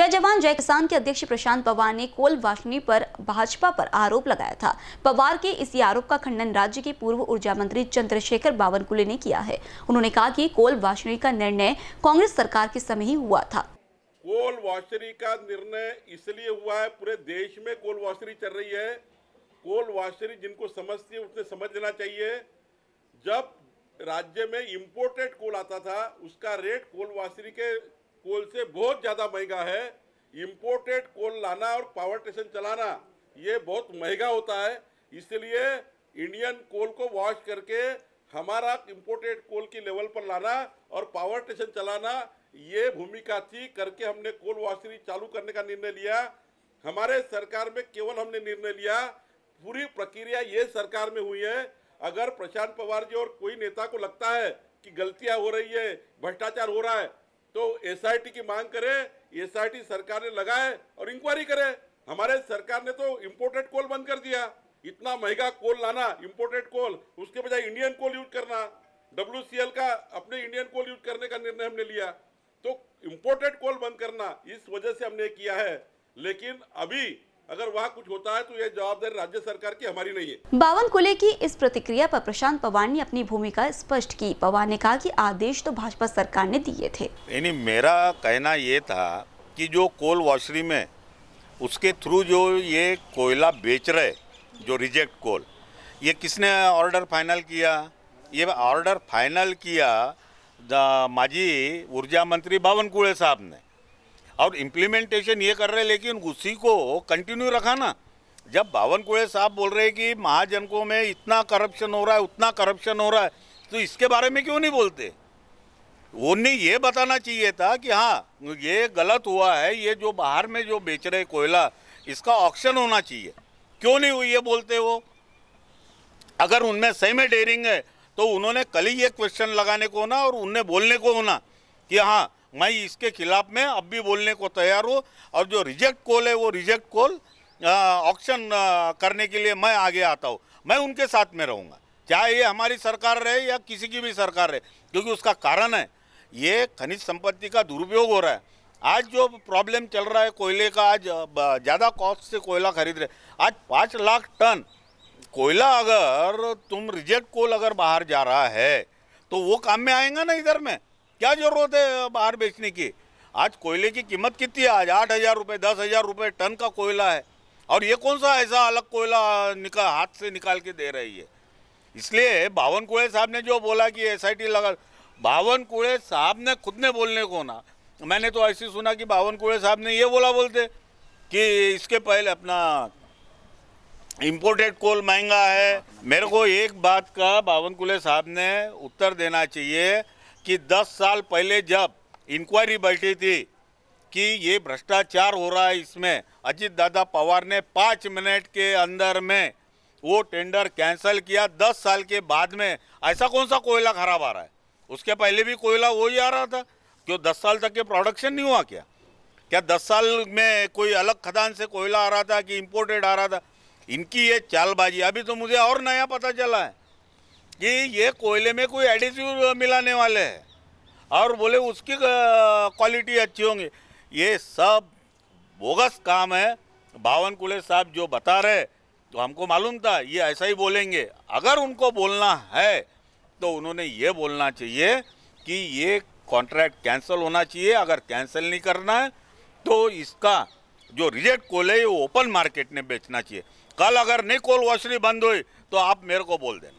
जय जवान जय किसान के अध्यक्ष प्रशांत पवार ने कोल वाशनी पर भाजपा पर आरोप लगाया था पवार के इसी आरोप का खंडन राज्य के पूर्व ऊर्जा मंत्री चंद्रशेखर बावनकुले ने किया है उन्होंने कहा कि कोल वाशनी का निर्णय कांग्रेस सरकार के समय ही हुआ था कोल वाशनी का निर्णय इसलिए हुआ है पूरे देश में कोल वाशनी चल रही है कोल वाशनी जिनको समझती है उसने समझ लेना चाहिए जब राज्य में इम्पोर्टेड कोल आता था उसका रेट कोल वाशनी के कोल से बहुत ज़्यादा महंगा है इम्पोर्टेड कोल लाना और पावर स्टेशन चलाना ये बहुत महंगा होता है इसलिए इंडियन कोल को वॉश करके हमारा इम्पोर्टेड कोल की लेवल पर लाना और पावर स्टेशन चलाना ये भूमिका थी करके हमने कोल वॉशरी चालू करने का निर्णय लिया हमारे सरकार में केवल हमने निर्णय लिया पूरी प्रक्रिया ये सरकार में हुई है अगर प्रशांत पवार जी और कोई नेता को लगता है कि गलतियां हो रही है भ्रष्टाचार हो रहा है तो एसआईटी की मांग करे एसआईटी सरकार ने लगाए और इंक्वायरी करे हमारे सरकार ने तो इम्पोर्टेड कोल बंद कर दिया इतना महंगा कोल लाना इम्पोर्टेड कोल उसके बजाय इंडियन कोल यूज करना डब्ल्यू का अपने इंडियन कोल यूज करने का निर्णय हमने लिया तो इम्पोर्टेड कोल बंद करना इस वजह से हमने किया है लेकिन अभी अगर वहाँ कुछ होता है तो यह जवाबदारी राज्य सरकार की हमारी नहीं है बावन कुले की इस प्रतिक्रिया पर प्रशांत पवार ने अपनी भूमिका स्पष्ट की पवार ने कहा कि आदेश तो भाजपा सरकार ने दिए थे यानी मेरा कहना ये था कि जो कोल वॉशरी में उसके थ्रू जो ये कोयला बेच रहे जो रिजेक्ट कोल ये किसने ऑर्डर फाइनल किया ये ऑर्डर फाइनल किया माजी ऊर्जा मंत्री बावनकुड़े साहब ने और इम्प्लीमेंटेशन ये कर रहे हैं लेकिन उसी को कंटिन्यू रखा ना जब बावन कोड़े साहब बोल रहे हैं कि महाजनकों में इतना करप्शन हो रहा है उतना करप्शन हो रहा है तो इसके बारे में क्यों नहीं बोलते उन्हें ये बताना चाहिए था कि हाँ ये गलत हुआ है ये जो बाहर में जो बेच रहे कोयला इसका ऑप्शन होना चाहिए क्यों नहीं हुई ये बोलते वो अगर उनमें सही में डेयरिंग है तो उन्होंने कल ही ये क्वेश्चन लगाने को होना और उनने बोलने को होना कि हाँ मैं इसके खिलाफ में अब भी बोलने को तैयार हूँ और जो रिजेक्ट कॉल है वो रिजेक्ट कॉल ऑक्शन करने के लिए मैं आगे आता हूँ मैं उनके साथ में रहूँगा चाहे ये हमारी सरकार रहे या किसी की भी सरकार रहे क्योंकि उसका कारण है ये खनिज संपत्ति का दुरुपयोग हो रहा है आज जो प्रॉब्लम चल रहा है कोयले का आज ज़्यादा कॉस्ट से कोयला खरीद रहे आज पाँच लाख टन कोयला अगर तुम रिजेक्ट कोल अगर बाहर जा रहा है तो वो काम में आएगा ना इधर में क्या जरूरत है बाहर बेचने की आज कोयले की कीमत कितनी है आज आठ हज़ार रुपये दस हज़ार रुपये टन का कोयला है और ये कौन सा ऐसा अलग कोयला निकाल हाथ से निकाल के दे रही है इसलिए बावन कुड़े साहब ने जो बोला कि एस आई टी लगा बावन कुड़े साहब ने खुद ने बोलने को ना मैंने तो ऐसे सुना कि बावन कुड़े साहब ने ये बोला बोलते कि इसके पहले अपना इम्पोर्टेड कोल महंगा है मेरे को एक बात का बावन कुले साहब ने उत्तर देना चाहिए कि 10 साल पहले जब इंक्वायरी बैठी थी कि ये भ्रष्टाचार हो रहा है इसमें अजीत दादा पवार ने पाँच मिनट के अंदर में वो टेंडर कैंसिल किया दस साल के बाद में ऐसा कौन सा कोयला खराब आ रहा है उसके पहले भी कोयला वो ही आ रहा था क्यों दस साल तक के प्रोडक्शन नहीं हुआ क्या क्या दस साल में कोई अलग खदान से कोयला आ रहा था कि इम्पोर्टेड आ रहा था इनकी ये चालबाजी अभी तो मुझे और नया पता चला है कि ये कोयले में कोई एडिसिव मिलाने वाले हैं और बोले उसकी क्वालिटी अच्छी होंगी ये सब बोगस काम है भावन कुले साहब जो बता रहे तो हमको मालूम था ये ऐसा ही बोलेंगे अगर उनको बोलना है तो उन्होंने ये बोलना चाहिए कि ये कॉन्ट्रैक्ट कैंसिल होना चाहिए अगर कैंसिल नहीं करना है तो इसका जो रिजेक्ट कोल है ये ओपन मार्केट में बेचना चाहिए कल अगर नहीं कोल वॉशरी बंद हुई तो आप मेरे को बोल देना